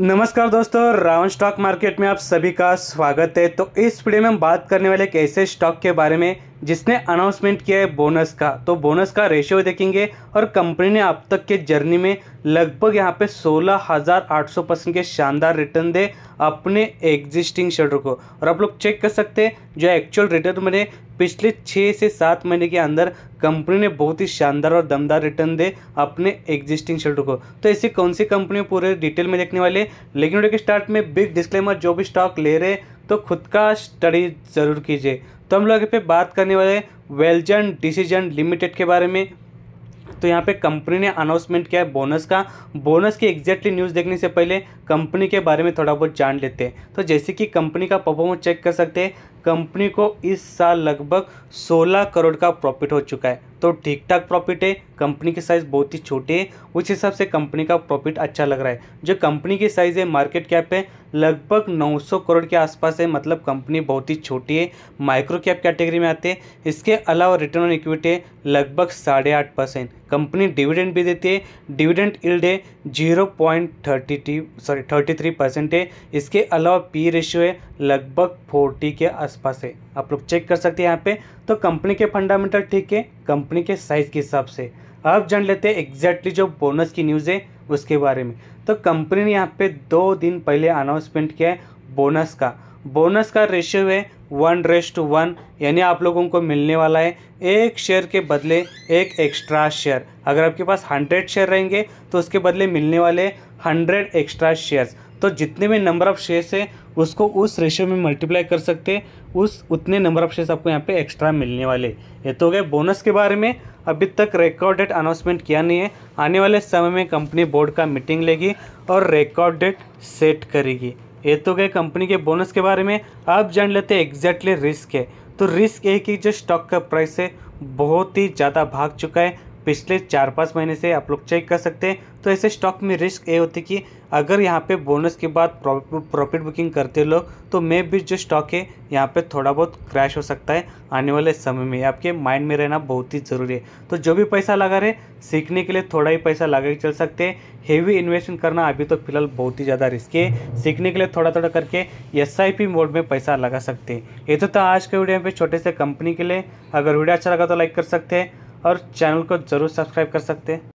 नमस्कार दोस्तों Ravan stock market में आप सभी का स्वागत है तो इस वीडियो में हम बात करने वाले एक ऐसे स्टॉक के बारे में जिसने अनाउंसमेंट किया है बोनस का तो बोनस का रेशियो देखेंगे और कंपनी ने अब तक के जर्नी में लगभग यहाँ पे 16,800 परसेंट के शानदार रिटर्न दे अपने एग्जिस्टिंग शेयर को और आप लोग चेक कर सकते हैं जो एक्चुअल रिटर्न बने पिछले छः से सात महीने के अंदर कंपनी ने बहुत ही शानदार और दमदार रिटर्न दे अपने एग्जिस्टिंग शेयर को तो ऐसी कौन सी कंपनी पूरे डिटेल में देखने वाले लेकिन वीडियो के स्टार्ट में बिग डिस्क्लेमर जो भी स्टॉक ले रहे तो खुद का स्टडी ज़रूर कीजिए तो हम लोग पे बात करने वाले वेलजन डिसीजन लिमिटेड के बारे में तो यहाँ पे कंपनी ने अनाउंसमेंट किया है बोनस का बोनस की एग्जैक्टली न्यूज़ देखने से पहले कंपनी के बारे में थोड़ा बहुत जान लेते हैं तो जैसे कि कंपनी का परफॉर्मेंस चेक कर सकते हैं कंपनी को इस साल लगभग 16 करोड़ का प्रॉफिट हो चुका है तो ठीक ठाक प्रॉफिट है कंपनी की साइज़ बहुत ही छोटी है उस हिसाब से कंपनी का प्रॉफिट अच्छा लग रहा है जो कंपनी की साइज़ है मार्केट कैप है लगभग 900 करोड़ के आसपास है मतलब कंपनी बहुत ही छोटी है माइक्रो कैप कैटेगरी में आते हैं इसके अलावा रिटर्न ऑन इक्विटी है लगभग साढ़े आठ परसेंट कंपनी डिविडेंड भी देती है डिविडेंड इल्ड है जीरो पॉइंट थर्टी टी सॉरी थर्टी थ्री परसेंट है इसके अलावा पी रेशियो है लगभग फोर्टी के आसपास है आप लोग चेक कर सकते हैं यहाँ पे तो कंपनी के फंडामेंटल ठीक है कंपनी के साइज़ के हिसाब से अब जान लेते हैं एग्जैक्टली जो बोनस की न्यूज़ है उसके बारे में तो कंपनी ने यहाँ पे दो दिन पहले अनाउंसमेंट किया है बोनस का बोनस का रेशियो है वन रेस टू वन यानी आप लोगों को मिलने वाला है एक शेयर के बदले एक एक्स्ट्रा शेयर अगर आपके पास हंड्रेड शेयर रहेंगे तो उसके बदले मिलने वाले हंड्रेड एक्स्ट्रा शेयर्स तो जितने भी नंबर ऑफ शेयर्स है उसको उस रेशो में मल्टीप्लाई कर सकते उस उतने नंबर ऑफ शेयर्स आपको यहाँ पे एक्स्ट्रा मिलने वाले ये तो हो बोनस के बारे में अभी तक रिकॉर्ड डेट अनाउंसमेंट किया नहीं है आने वाले समय में कंपनी बोर्ड का मीटिंग लेगी और रिकॉर्ड डेट सेट करेगी ये तो गए कंपनी के बोनस के बारे में आप जान लेते हैं एग्जैक्टली रिस्क है तो रिस्क ये कि जो स्टॉक का प्राइस है बहुत ही ज़्यादा भाग चुका है पिछले चार पाँच महीने से आप लोग चेक कर सकते हैं तो ऐसे स्टॉक में रिस्क ये होती है कि अगर यहाँ पे बोनस के बाद प्रॉफिट बुकिंग करते लोग तो मे भी जो स्टॉक है यहाँ पे थोड़ा बहुत क्रैश हो सकता है आने वाले समय में आपके माइंड में रहना बहुत ही ज़रूरी है तो जो भी पैसा लगा रहे सीखने के लिए थोड़ा ही पैसा लगा के चल सकते हैं हेवी इन्वेस्टमेंट करना अभी तो फिलहाल बहुत ही ज़्यादा रिस्की है सीखने के लिए थोड़ा थोड़ा करके एस आई पी मोड में पैसा लगा सकते हैं ये तो था आज के वीडियो में छोटे से कंपनी के लिए अगर वीडियो अच्छा लगा तो लाइक कर सकते हैं और चैनल को ज़रूर सब्सक्राइब कर सकते हैं